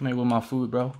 Made with my food, bro.